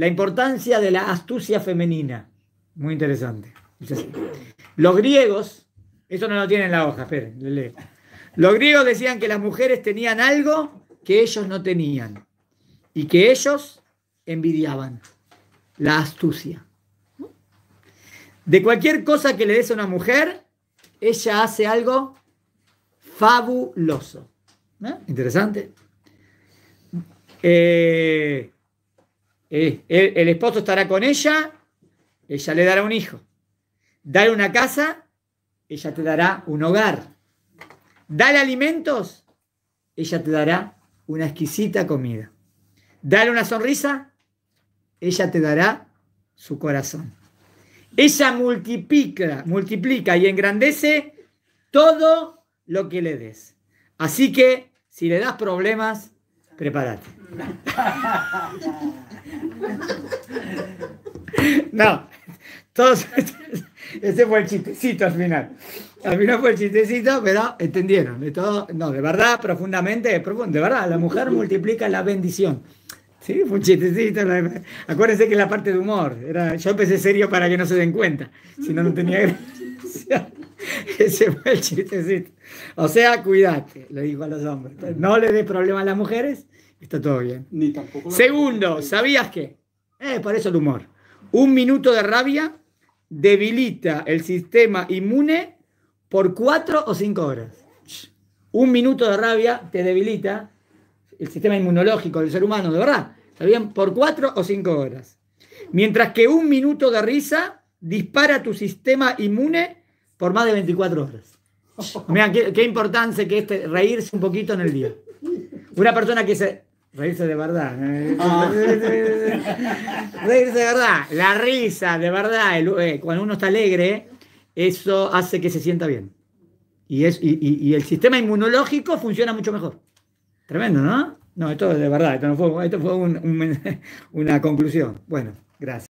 La importancia de la astucia femenina. Muy interesante. Los griegos, eso no lo tienen en la hoja, esperen, le Los griegos decían que las mujeres tenían algo que ellos no tenían y que ellos envidiaban, la astucia. De cualquier cosa que le des a una mujer, ella hace algo fabuloso. ¿Eh? Interesante. Eh, eh, el, esposo estará con ella, ella le dará un hijo. Dale una casa, ella te dará un hogar. Dale alimentos, ella te dará una exquisita comida. Dale una sonrisa, ella te dará su corazón. Ella multiplica, multiplica y engrandece todo lo que le des. Así que si le das problemas, prepárate. No, Ese fue el chistecito al final. Al final fue el chistecito, pero entendieron. De todo, no, de verdad, profundamente, de verdad, la mujer multiplica la bendición. Sí, fue un chistecito. acuérdense que la parte de humor. Era, yo empecé serio para que no se den cuenta. Si no, no tenía gracia. Ese fue el chistecito. O sea, cuídate, lo dijo a los hombres. No le des problema a las mujeres, está todo bien. Ni tampoco. Segundo, ¿sabías qué? Eh, por eso el humor. Un minuto de rabia debilita el sistema inmune por cuatro o cinco horas. Un minuto de rabia te debilita el sistema inmunológico del ser humano, de verdad. bien? Por cuatro o cinco horas. Mientras que un minuto de risa dispara tu sistema inmune por más de 24 horas. Mira, qué, importancia que es este reírse un poquito en el día. Una persona que se Reírse de verdad. ¿eh? Ah. de verdad. La risa, de verdad. Eh, cuando uno está alegre, eso hace que se sienta bien. Y, es, y, y, el sistema inmunológico funciona mucho mejor. Tremendo, ¿no? No, esto es de verdad. Esto, fue, una conclusión. Bueno, gracias.